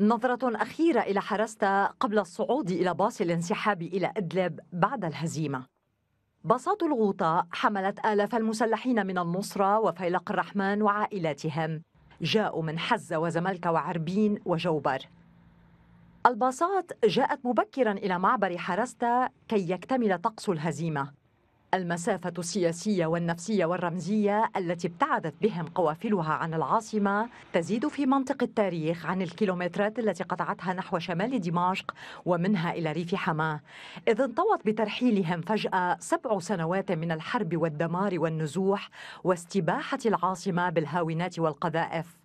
نظرة أخيرة إلى حرستا قبل الصعود إلى باص الانسحاب إلى إدلب بعد الهزيمة باصات الغوطة حملت آلاف المسلحين من النصرة وفيلق الرحمن وعائلاتهم جاءوا من حزة وزملكة وعربين وجوبر الباصات جاءت مبكرا إلى معبر حرستا كي يكتمل طقس الهزيمة المسافة السياسية والنفسية والرمزية التي ابتعدت بهم قوافلها عن العاصمة تزيد في منطق التاريخ عن الكيلومترات التي قطعتها نحو شمال دمشق ومنها إلى ريف حماة إذ انطوت بترحيلهم فجأة سبع سنوات من الحرب والدمار والنزوح واستباحة العاصمة بالهاونات والقذائف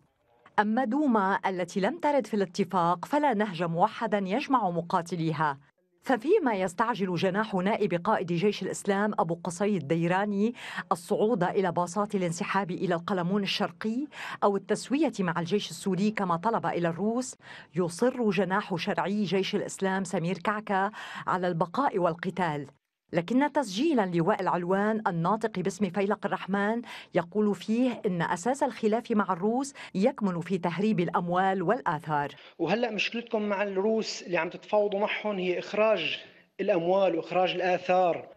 أما دوما التي لم ترد في الاتفاق فلا نهج موحدا يجمع مقاتليها ففيما يستعجل جناح نائب قائد جيش الإسلام أبو قصي الديراني الصعود إلى باصات الانسحاب إلى القلمون الشرقي أو التسوية مع الجيش السوري كما طلب إلى الروس يصر جناح شرعي جيش الإسلام سمير كعكة على البقاء والقتال لكن تسجيلا لواء العلوان الناطق باسم فيلق الرحمن يقول فيه ان اساس الخلاف مع الروس يكمن في تهريب الاموال والاثار وهلا مشكلتكم مع الروس اللي عم تتفاوضوا معهم هي اخراج الاموال واخراج الاثار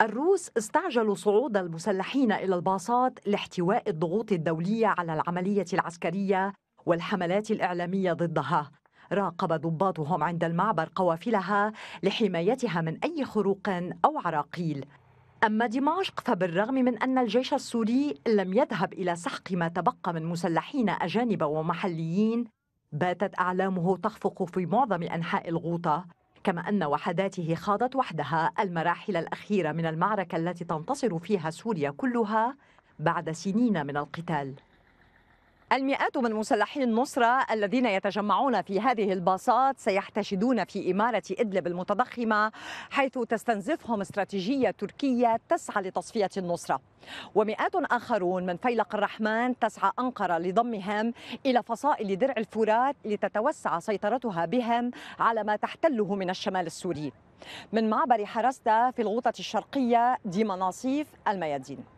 الروس استعجلوا صعود المسلحين الى الباصات لاحتواء الضغوط الدوليه على العمليه العسكريه والحملات الاعلاميه ضدها راقب ضباطهم عند المعبر قوافلها لحمايتها من أي خروق أو عراقيل أما دمشق فبالرغم من أن الجيش السوري لم يذهب إلى سحق ما تبقى من مسلحين أجانب ومحليين باتت أعلامه تخفق في معظم أنحاء الغوطة كما أن وحداته خاضت وحدها المراحل الأخيرة من المعركة التي تنتصر فيها سوريا كلها بعد سنين من القتال المئات من مسلحي النصرة الذين يتجمعون في هذه الباصات سيحتشدون في إمارة إدلب المتضخمة حيث تستنزفهم استراتيجية تركية تسعى لتصفية النصرة ومئات آخرون من فيلق الرحمن تسعى أنقرة لضمهم إلى فصائل درع الفرات لتتوسع سيطرتها بهم على ما تحتله من الشمال السوري من معبر حرستا في الغوطة الشرقية ديما ناصيف الميادين